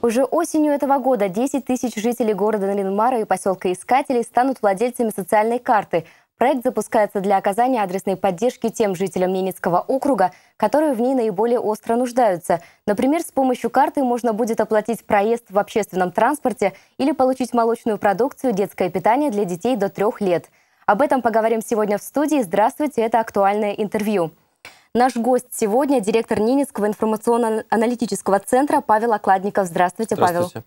Уже осенью этого года 10 тысяч жителей города Наринмара и поселка Искателей станут владельцами социальной карты. Проект запускается для оказания адресной поддержки тем жителям Ненецкого округа, которые в ней наиболее остро нуждаются. Например, с помощью карты можно будет оплатить проезд в общественном транспорте или получить молочную продукцию, детское питание для детей до трех лет. Об этом поговорим сегодня в студии. Здравствуйте, это «Актуальное интервью». Наш гость сегодня – директор Ненецкого информационно-аналитического центра Павел Окладников. Здравствуйте, Здравствуйте, Павел.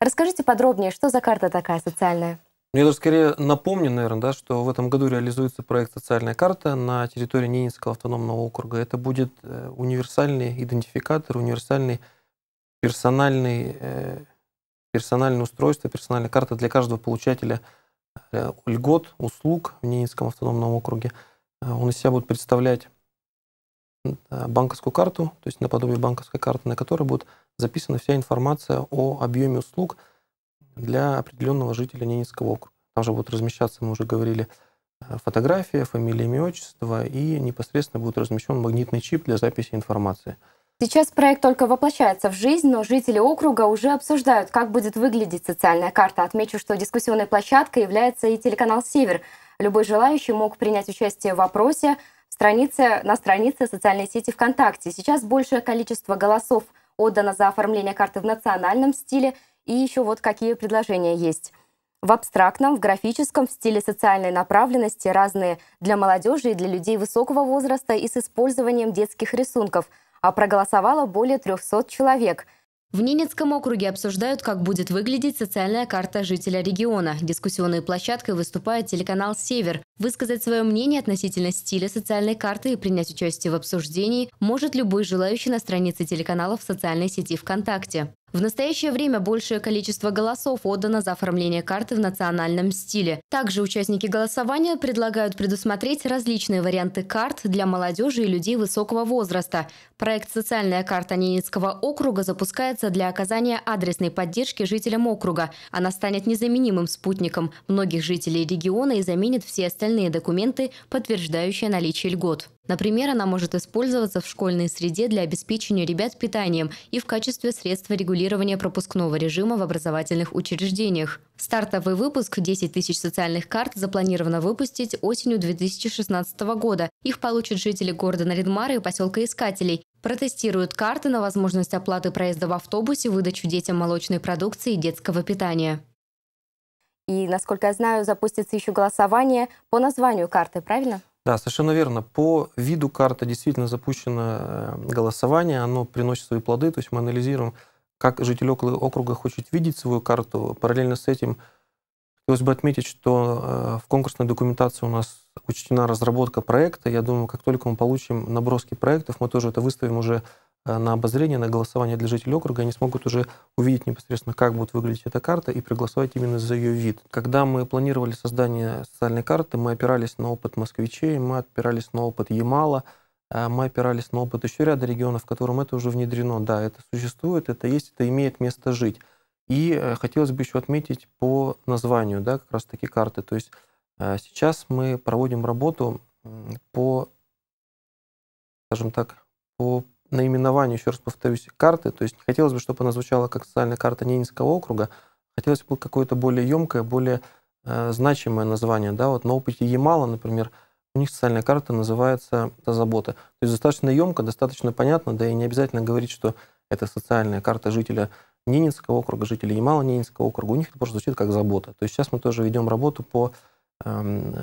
Расскажите подробнее, что за карта такая социальная? Я даже скорее напомню, наверное, да, что в этом году реализуется проект «Социальная карта» на территории Ненецкого автономного округа. Это будет э, универсальный идентификатор, универсальный персональный, э, персональное устройство, персональная карта для каждого получателя э, льгот, услуг в Ненецком автономном округе. Он из себя будет представлять банковскую карту, то есть наподобие банковской карты, на которой будет записана вся информация о объеме услуг для определенного жителя Ненецкого округа. Там же будут размещаться, мы уже говорили, э, фотография, фамилия, имя, отчество, и непосредственно будет размещен магнитный чип для записи информации. Сейчас проект только воплощается в жизнь, но жители округа уже обсуждают, как будет выглядеть социальная карта. Отмечу, что дискуссионной площадкой является и телеканал «Север». Любой желающий мог принять участие в вопросе, странице, на странице социальной сети ВКонтакте. Сейчас большее количество голосов отдано за оформление карты в национальном стиле. И еще вот какие предложения есть. В абстрактном, в графическом, в стиле социальной направленности разные для молодежи и для людей высокого возраста и с использованием детских рисунков. А проголосовало более 300 человек – в Ненецком округе обсуждают, как будет выглядеть социальная карта жителя региона. Дискуссионной площадкой выступает телеканал «Север». Высказать свое мнение относительно стиля социальной карты и принять участие в обсуждении может любой желающий на странице телеканала в социальной сети ВКонтакте. В настоящее время большее количество голосов отдано за оформление карты в национальном стиле. Также участники голосования предлагают предусмотреть различные варианты карт для молодежи и людей высокого возраста. Проект «Социальная карта Ненецкого округа» запускается для оказания адресной поддержки жителям округа. Она станет незаменимым спутником многих жителей региона и заменит все остальные официальные документы, подтверждающие наличие льгот. Например, она может использоваться в школьной среде для обеспечения ребят питанием и в качестве средства регулирования пропускного режима в образовательных учреждениях. Стартовый выпуск 10 тысяч социальных карт запланировано выпустить осенью 2016 года. Их получат жители города Наридмара и поселка Искателей. Протестируют карты на возможность оплаты проезда в автобусе, выдачу детям молочной продукции и детского питания. И, насколько я знаю, запустится еще голосование по названию карты, правильно? Да, совершенно верно. По виду карты действительно запущено э, голосование, оно приносит свои плоды, то есть мы анализируем, как житель округа хочет видеть свою карту. Параллельно с этим Хотелось бы отметить, что э, в конкурсной документации у нас учтена разработка проекта. Я думаю, как только мы получим наброски проектов, мы тоже это выставим уже э, на обозрение, на голосование для жителей округа, они смогут уже увидеть непосредственно, как будет выглядеть эта карта и проголосовать именно за ее вид. Когда мы планировали создание социальной карты, мы опирались на опыт москвичей, мы опирались на опыт Ямала, э, мы опирались на опыт еще ряда регионов, в котором это уже внедрено. Да, это существует, это есть, это имеет место жить. И э, хотелось бы еще отметить по названию, да, как раз таки карты. То есть э, сейчас мы проводим работу по, скажем так, по наименованию, еще раз повторюсь, карты. То есть хотелось бы, чтобы она звучала как социальная карта Ненинского округа. Хотелось бы какое-то более емкое, более э, значимое название. Да? Вот на опыте Ямала, например, у них социальная карта называется «Это забота». То есть достаточно емко, достаточно понятно, да и не обязательно говорить, что это социальная карта жителя Ненецкого округа, жителей Ямала Ненецкого округа, у них это просто звучит как забота. То есть сейчас мы тоже ведем работу по, эм,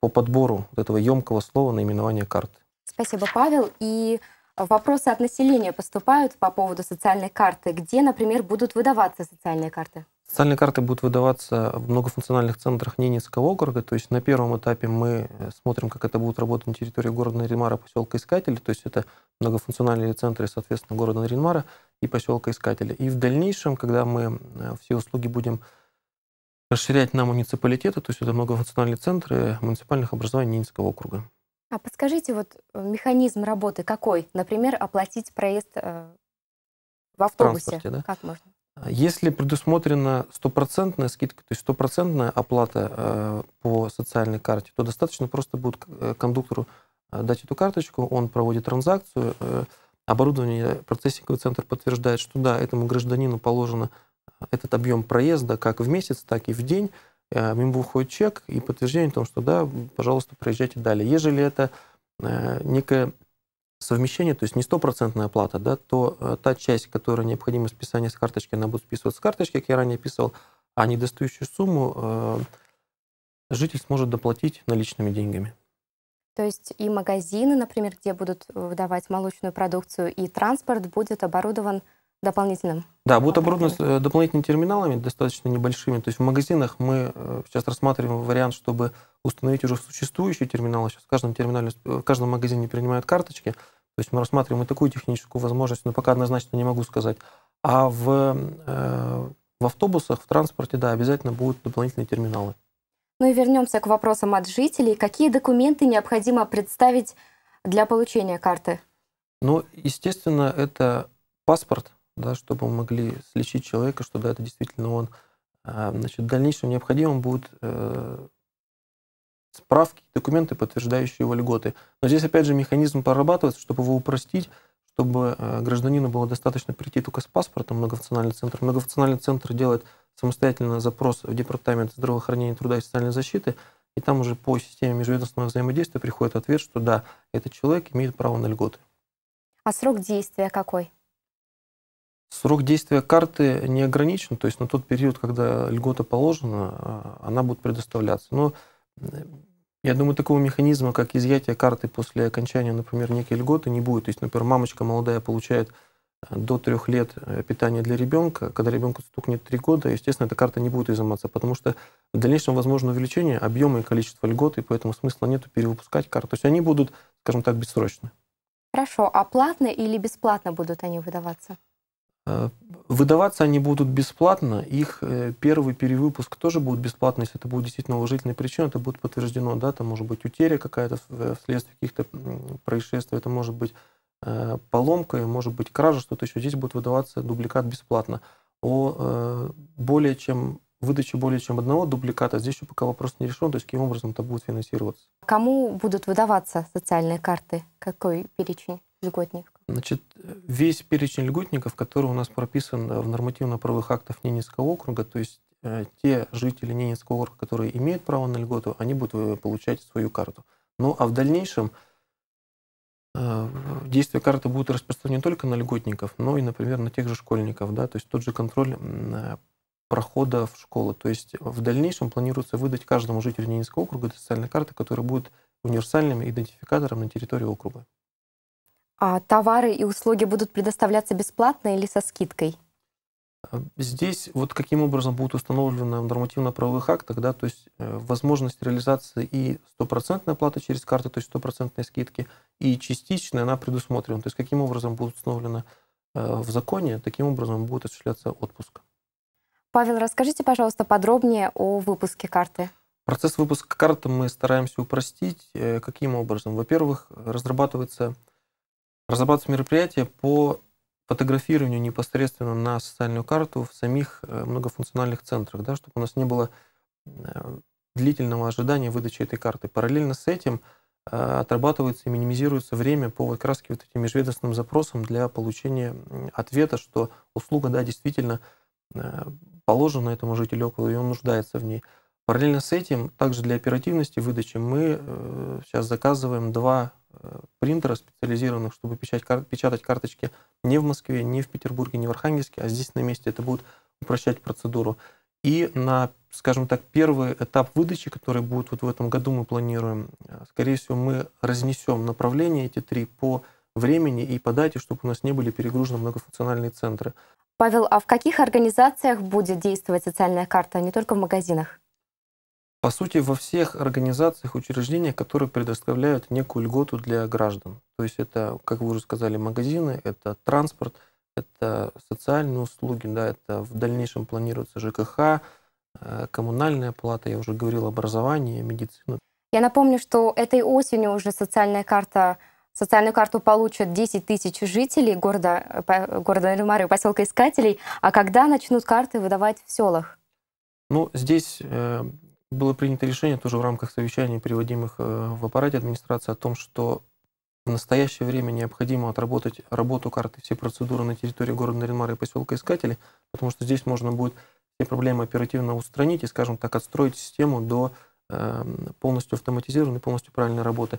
по подбору вот этого емкого слова наименования карты. Спасибо, Павел. И вопросы от населения поступают по поводу социальной карты. Где, например, будут выдаваться социальные карты? Социальные карты будут выдаваться в многофункциональных центрах Ненецкого округа. То есть на первом этапе мы э, смотрим, как это будет работать на территории города Наринмара, поселка Искатели. То есть это многофункциональные центры, соответственно, города Наринмара и поселка Искатели. И в дальнейшем, когда мы э, все услуги будем расширять на муниципалитеты, то есть это многофункциональные центры муниципальных образований Ненецкого округа. А подскажите, вот э, механизм работы какой? Например, оплатить проезд в автобусе. В да? Как можно? Если предусмотрена стопроцентная скидка, то есть стопроцентная оплата э, по социальной карте, то достаточно просто будет э, кондуктору э, дать эту карточку, он проводит транзакцию, оборудование, процессинговый центр подтверждает, что да, этому гражданину положено этот объем проезда как в месяц, так и в день, мимо уходит чек и подтверждение о том, что да, пожалуйста, проезжайте далее. Ежели это некая совмещение, то есть не стопроцентная оплата, да, то э, та часть, которая необходима списание с карточки, она будет списываться с карточки, как я ранее писал, а недостающую сумму э, житель сможет доплатить наличными деньгами. То есть и магазины, например, где будут выдавать молочную продукцию, и транспорт будет оборудован дополнительным. Да, будут оборудованы э, дополнительными терминалами, достаточно небольшими. То есть в магазинах мы э, сейчас рассматриваем вариант, чтобы установить уже существующие терминалы. Сейчас в каждом терминале, э, в каждом магазине принимают карточки. То есть мы рассматриваем и такую техническую возможность, но пока однозначно не могу сказать. А в, в автобусах, в транспорте, да, обязательно будут дополнительные терминалы. Ну и вернемся к вопросам от жителей. Какие документы необходимо представить для получения карты? Ну, естественно, это паспорт – да, чтобы мы могли слечить человека, что да, это действительно он. А, значит, в дальнейшем необходимо будут э, справки, документы, подтверждающие его льготы. Но здесь, опять же, механизм прорабатывается, чтобы его упростить, чтобы э, гражданину было достаточно прийти только с паспортом в многофункциональный центр. Многофункциональный центр делает самостоятельно запрос в Департамент здравоохранения, труда и социальной защиты, и там уже по системе межведомственного взаимодействия приходит ответ, что да, этот человек имеет право на льготы. А срок действия какой? Срок действия карты не ограничен, то есть на тот период, когда льгота положена, а, она будет предоставляться. Но я думаю, такого механизма, как изъятие карты после окончания, например, некой льготы, не будет. То есть, например, мамочка молодая получает э, до трех лет э, питания для ребенка, когда ребенку стукнет три года, естественно, эта карта не будет изыматься, потому что в дальнейшем возможно увеличение объема и количества льгот, и поэтому смысла нет перевыпускать карты. То есть они будут, скажем так, бессрочны. Хорошо, а платно или бесплатно будут они выдаваться? Э, выдаваться они будут бесплатно, их э, первый перевыпуск тоже будет бесплатно, если это будет действительно уважительная причина, это будет подтверждено, да, там может быть утеря какая-то э, вследствие каких-то происшествий, это может быть поломка, может быть кража, что-то еще. Здесь будет выдаваться дубликат бесплатно. О более чем выдаче более чем одного дубликата, здесь еще пока вопрос не решен, то есть каким образом это будет финансироваться. Кому будут выдаваться социальные карты? Какой перечень льготников? Значит, весь перечень льготников, который у нас прописан э, в нормативно-правовых актах Ненецкого округа, то есть э, те жители Ненецкого округа, которые имеют право на льготу, они будут э, получать свою карту. Ну а в дальнейшем действие карты будет распространено не только на льготников, но и, например, на тех же школьников, да, то есть тот же контроль прохода в школу. То есть в дальнейшем планируется выдать каждому жителю Ненецкого округа социальные карты, которые будут универсальным идентификатором на территории округа. А товары и услуги будут предоставляться бесплатно или со скидкой? Здесь вот каким образом будут установлены в нормативно-правовых актах, да, то есть э, возможность реализации и стопроцентной оплаты через карты, то есть стопроцентные скидки, и частичная, она предусмотрена. То есть каким образом будут установлены э, в законе, таким образом будет осуществляться отпуск. Павел, расскажите, пожалуйста, подробнее о выпуске карты. Процесс выпуска карты мы стараемся упростить. Э, каким образом? Во-первых, разрабатывается разрабатывать мероприятия по фотографированию непосредственно на социальную карту в самих э, многофункциональных центрах, да, чтобы у нас не было э, длительного ожидания выдачи этой карты. Параллельно с этим э, отрабатывается и минимизируется время по вот краски вот этим межведомственным запросам для получения ответа, что услуга, да, действительно положена этому жителю и он нуждается в ней. Параллельно с этим, также для оперативности выдачи, мы э, сейчас заказываем два э, принтера специализированных, чтобы печатать карточки не в Москве, не в Петербурге, не в Архангельске, а здесь на месте. Это будет упрощать процедуру. И на, скажем так, первый этап выдачи, который будет вот в этом году, мы планируем, э, скорее всего, мы разнесем направления эти три по времени и по дате, чтобы у нас не были перегружены многофункциональные центры. Павел, а в каких организациях будет действовать социальная карта, а не только в магазинах? по сути, во всех организациях, учреждениях, которые предоставляют некую льготу для граждан. То есть это, как вы уже сказали, магазины, это транспорт, это социальные услуги, да, это в дальнейшем планируется ЖКХ, э, коммунальная плата, я уже говорил, образование, медицина. Я напомню, что этой осенью уже социальная карта Социальную карту получат 10 тысяч жителей города, э, города Эльмары, поселка Искателей. А когда начнут карты выдавать в селах? Ну, здесь э, было принято решение тоже в рамках совещаний, приводимых э, в аппарате администрации, о том, что в настоящее время необходимо отработать работу карты, все процедуры на территории города Наринмара и поселка Искатели, потому что здесь можно будет все проблемы оперативно устранить и, скажем так, отстроить систему до эм, полностью автоматизированной, полностью правильной работы.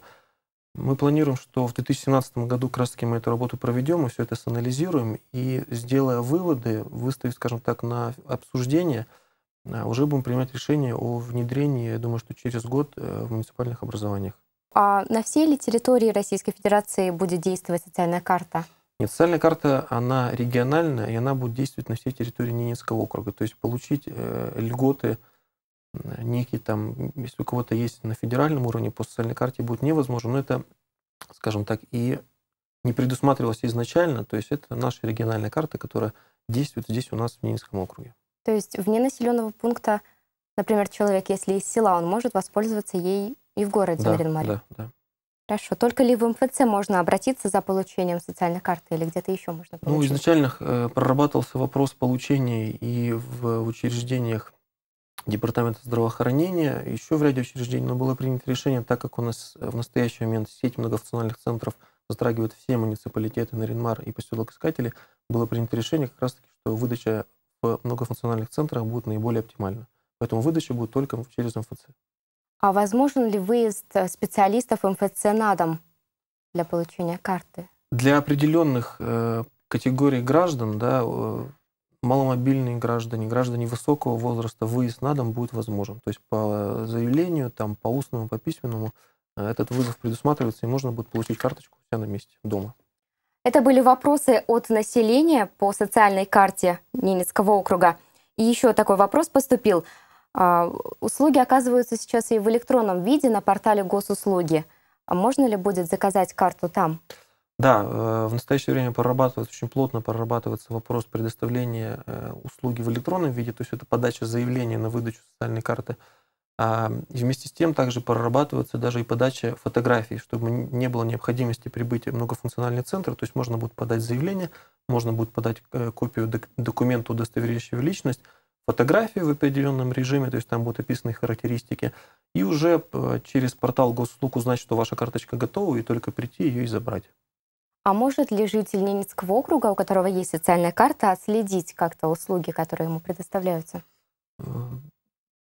Мы планируем, что в 2017 году как раз таки мы эту работу проведем и все это санализируем, и сделая выводы, выставив, скажем так, на обсуждение – а, уже будем принимать решение о внедрении, я думаю, что через год э, в муниципальных образованиях. А на всей ли территории Российской Федерации будет действовать социальная карта? Нет, социальная карта, она региональная, и она будет действовать на всей территории Ненецкого округа. То есть получить э, льготы некие там, если у кого-то есть на федеральном уровне, по социальной карте будет невозможно. Но это, скажем так, и не предусматривалось изначально. То есть это наша региональная карта, которая действует здесь у нас в Ненецком округе. То есть вне населенного пункта, например, человек, если из села, он может воспользоваться ей и в городе да, Маринмаре. Да, да. Хорошо. Только ли в МФЦ можно обратиться за получением социальной карты или где-то еще можно ну, получить? Ну, изначально э, прорабатывался вопрос получения и в учреждениях Департамента здравоохранения, еще в ряде учреждений, но было принято решение, так как у нас в настоящий момент сеть многофункциональных центров затрагивает все муниципалитеты Наринмар и поселок Искатели, было принято решение как раз-таки, что выдача в многофункциональных центрах будет наиболее оптимально. Поэтому выдача будет только через МФЦ. А возможен ли выезд э, специалистов МФЦ на дом для получения карты? Для определенных э, категорий граждан, да, э, маломобильные граждане, граждане высокого возраста, выезд на дом будет возможен. То есть по заявлению, там, по устному, по письменному э, этот вызов предусматривается, и можно будет получить карточку у себя на месте дома. Это были вопросы от населения по социальной карте Ненецкого округа. И еще такой вопрос поступил. А, услуги оказываются сейчас и в электронном виде на портале госуслуги. А можно ли будет заказать карту там? Да, э, в настоящее время прорабатывается очень плотно, прорабатывается вопрос предоставления э, услуги в электронном виде, то есть это подача заявления на выдачу социальной карты и вместе с тем также прорабатывается даже и подача фотографий, чтобы не было необходимости прибытия в многофункциональный центр. То есть можно будет подать заявление, можно будет подать э, копию документа, удостоверяющего личность, фотографии в определенном режиме, то есть там будут описаны характеристики, и уже э, через портал госуслуг узнать, что ваша карточка готова, и только прийти ее и забрать. А может ли житель Ненецкого округа, у которого есть социальная карта, отследить как-то услуги, которые ему предоставляются? Э,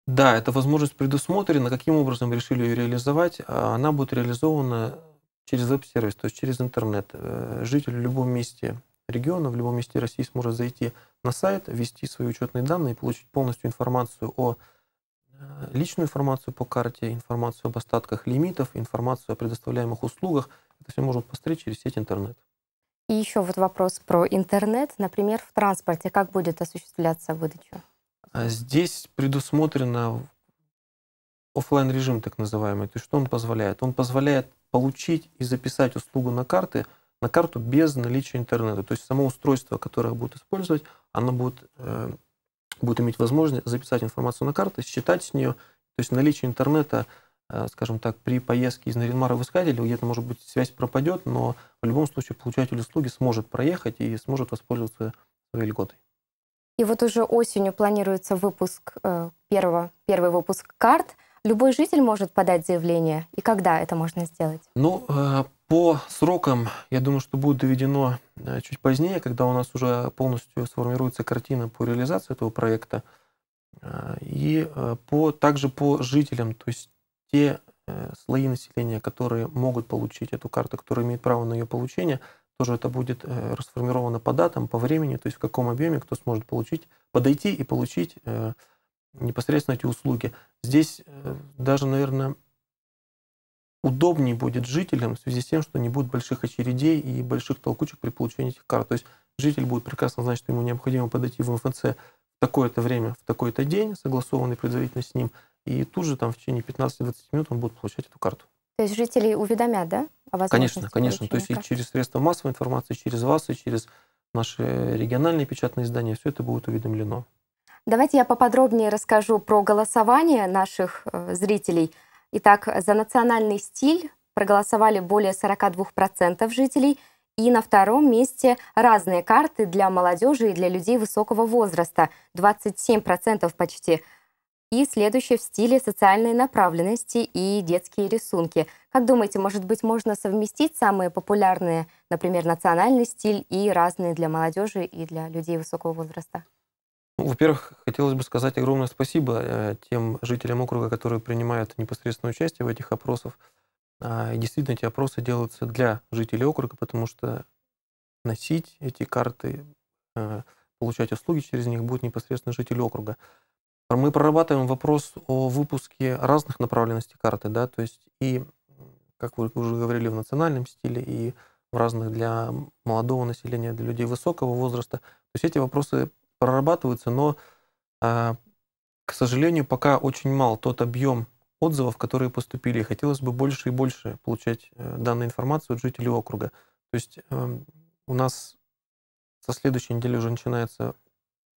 да, эта возможность предусмотрена. Каким образом решили ее реализовать? А, она будет реализована через веб-сервис, то есть через интернет. Э, житель в любом месте региона, в любом месте России сможет зайти на сайт, ввести свои учетные данные и получить полностью информацию о э, личную информацию по карте, информацию об остатках лимитов, информацию о предоставляемых услугах. Это все можно посмотреть через сеть интернет. И еще вот вопрос про интернет. Например, в транспорте как будет осуществляться выдача? А здесь предусмотрено офлайн режим так называемый. То есть что он позволяет? Он позволяет получить и записать услугу на карты, на карту без наличия интернета. То есть само устройство, которое будет использовать, оно будет, э, будет иметь возможность записать информацию на карту, считать с нее. То есть наличие интернета, э, скажем так, при поездке из Наринмара в Искатель, где-то, может быть, связь пропадет, но в любом случае получатель услуги сможет проехать и сможет воспользоваться своей льготой. И вот уже осенью планируется выпуск э, первого, первый выпуск карт. Любой житель может подать заявление. И когда это можно сделать? Ну, э, по срокам, я думаю, что будет доведено э, чуть позднее, когда у нас уже полностью сформируется картина по реализации этого проекта. И по, также по жителям, то есть те слои населения, которые могут получить эту карту, которые имеют право на ее получение – тоже это будет э, расформировано по датам, по времени, то есть в каком объеме кто сможет получить, подойти и получить э, непосредственно эти услуги. Здесь э, даже, наверное, удобнее будет жителям в связи с тем, что не будет больших очередей и больших толкучек при получении этих карт. То есть житель будет прекрасно знать, что ему необходимо подойти в МФЦ в такое-то время, в такой-то день, согласованный предварительно с ним, и тут же там в течение 15-20 минут он будет получать эту карту. То есть жителей уведомят, да? конечно, конечно. То есть и через средства массовой информации, через вас, и через наши региональные печатные издания, все это будет уведомлено. Давайте я поподробнее расскажу про голосование наших э, зрителей. Итак, за национальный стиль проголосовали более 42% жителей, и на втором месте разные карты для молодежи и для людей высокого возраста. 27% почти и следующее в стиле социальной направленности и детские рисунки. Как думаете, может быть, можно совместить самые популярные, например, национальный стиль и разные для молодежи и для людей высокого возраста? Ну, во-первых, хотелось бы сказать огромное спасибо э, тем жителям округа, которые принимают непосредственное участие в этих опросах. А, и действительно, эти опросы делаются для жителей округа, потому что носить эти карты, э, получать услуги через них будет непосредственно житель округа. А мы прорабатываем вопрос о выпуске разных направленностей карты, да, то есть и, как вы уже говорили, в национальном стиле, и в разных для молодого населения, для людей высокого возраста. То есть эти вопросы прорабатываются, но, а, к сожалению, пока очень мал тот объем отзывов, которые поступили. И хотелось бы больше и больше получать э, данную информацию от жителей округа. То есть эм, у нас со следующей недели уже начинается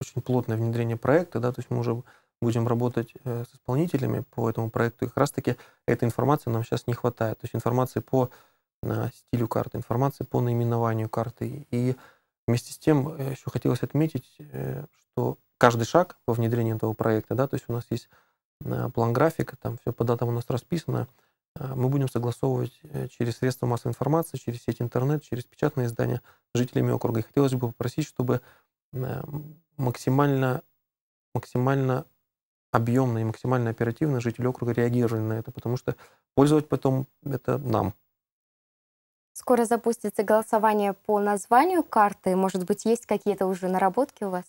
очень плотное внедрение проекта, да, то есть мы уже будем работать э, с исполнителями по этому проекту, и как раз-таки этой информации нам сейчас не хватает. То есть информации по э, стилю карты, информации по наименованию карты. И вместе с тем э, еще хотелось отметить, что каждый шаг по внедрению этого проекта, да, то есть у нас есть план графика, там все по датам у нас расписано, мы будем согласовывать через средства массовой информации, через сеть интернет, через печатные издания с жителями округа. И хотелось бы попросить, чтобы Э, максимально, максимально объемно и максимально оперативно жители округа реагировали на это, потому что пользовать потом это нам. Скоро запустится голосование по названию карты. Может быть, есть какие-то уже наработки у вас?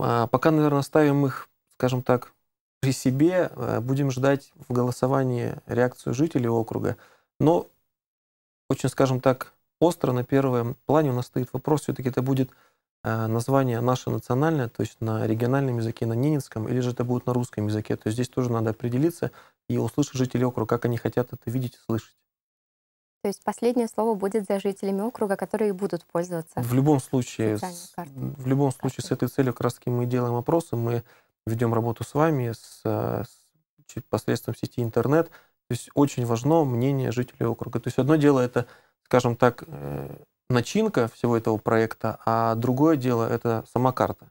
А, пока, наверное, ставим их, скажем так, при себе. Э, будем ждать в голосовании реакцию жителей округа. Но очень, скажем так, остро на первом плане у нас стоит вопрос, все-таки это будет Э, название наше национальное, то есть на региональном языке, на ненецком, или же это будет на русском языке. То есть здесь тоже надо определиться и услышать жителей округа, как они хотят это видеть и слышать. То есть последнее слово будет за жителями округа, которые будут пользоваться. В любом случае, в любом случае с этой целью как раз таки мы делаем опросы, мы ведем работу с вами с, э, с, посредством сети интернет. То есть очень важно мнение жителей округа. То есть одно дело это, скажем так, э, начинка всего этого проекта, а другое дело это сама карта.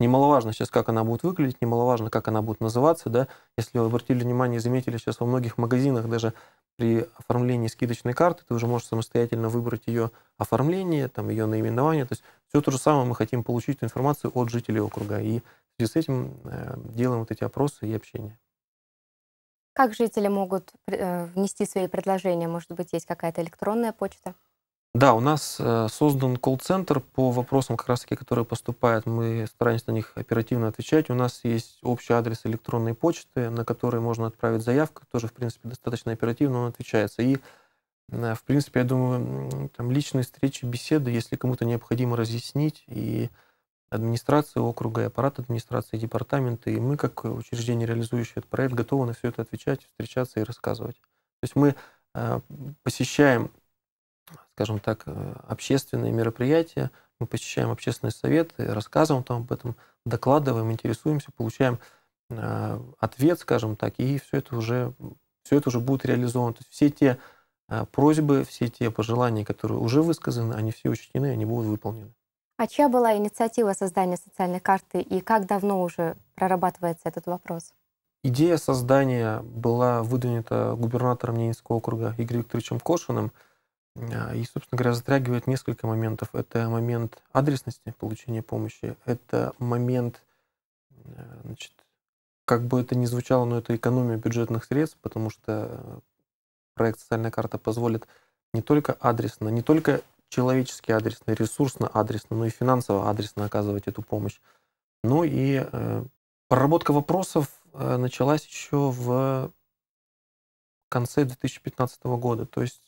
Немаловажно сейчас, как она будет выглядеть, немаловажно, как она будет называться. Да? Если вы обратили внимание, заметили, сейчас во многих магазинах даже при оформлении скидочной карты ты уже можешь самостоятельно выбрать ее оформление, там, ее наименование. То есть все то же самое мы хотим получить информацию от жителей округа. И в связи с этим э, делаем вот эти опросы и общение. Как жители могут э, внести свои предложения? Может быть, есть какая-то электронная почта? Да, у нас э, создан колл-центр по вопросам, как раз-таки, которые поступают. Мы стараемся на них оперативно отвечать. У нас есть общий адрес электронной почты, на который можно отправить заявку. Тоже, в принципе, достаточно оперативно он отвечается. И, в принципе, я думаю, там личные встречи, беседы, если кому-то необходимо разъяснить, и администрации округа, и аппарат администрации, и департаменты, и мы, как учреждение, реализующее этот проект, готовы на все это отвечать, встречаться и рассказывать. То есть мы э, посещаем скажем так, э, общественные мероприятия, мы посещаем общественные советы, рассказываем там об этом, докладываем, интересуемся, получаем э, ответ, скажем так, и все это уже, все это уже будет реализовано. То есть все те э, просьбы, все те пожелания, которые уже высказаны, они все учтены, они будут выполнены. А чья была инициатива создания социальной карты и как давно уже прорабатывается этот вопрос? Идея создания была выдвинута губернатором Ненецкого округа Игорем Викторовичем Кошиным – а, и, собственно говоря, затрагивает несколько моментов. Это момент адресности получения помощи, это момент, э, значит, как бы это ни звучало, но это экономия бюджетных средств, потому что проект «Социальная карта» позволит не только адресно, не только человечески адресно, ресурсно адресно, но и финансово адресно оказывать эту помощь. Ну и э, проработка вопросов э, началась еще в конце 2015 года. То есть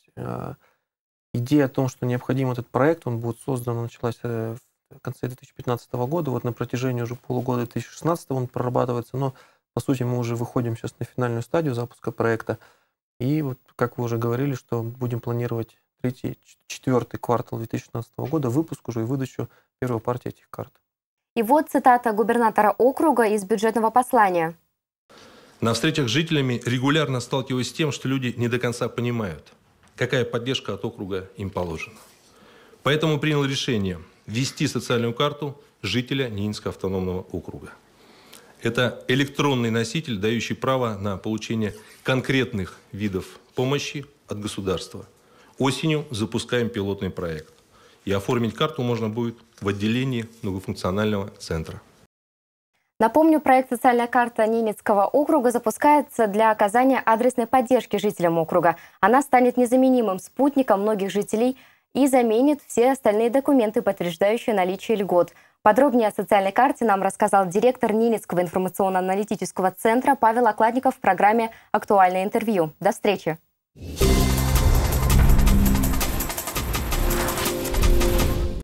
идея о том, что необходим этот проект, он будет создан, началась э, в конце 2015 года, вот на протяжении уже полугода 2016 он прорабатывается, но по сути мы уже выходим сейчас на финальную стадию запуска проекта. И вот, как вы уже говорили, что будем планировать третий, четвертый квартал 2016 года выпуск уже и выдачу первой партии этих карт. И вот цитата губернатора округа из бюджетного послания. На встречах с жителями регулярно сталкиваюсь с тем, что люди не до конца понимают, какая поддержка от округа им положена. Поэтому принял решение ввести социальную карту жителя Нинского автономного округа. Это электронный носитель, дающий право на получение конкретных видов помощи от государства. Осенью запускаем пилотный проект. И оформить карту можно будет в отделении многофункционального центра. Напомню, проект «Социальная карта Ненецкого округа» запускается для оказания адресной поддержки жителям округа. Она станет незаменимым спутником многих жителей и заменит все остальные документы, подтверждающие наличие льгот. Подробнее о социальной карте нам рассказал директор Ненецкого информационно-аналитического центра Павел Окладников в программе «Актуальное интервью». До встречи! Thank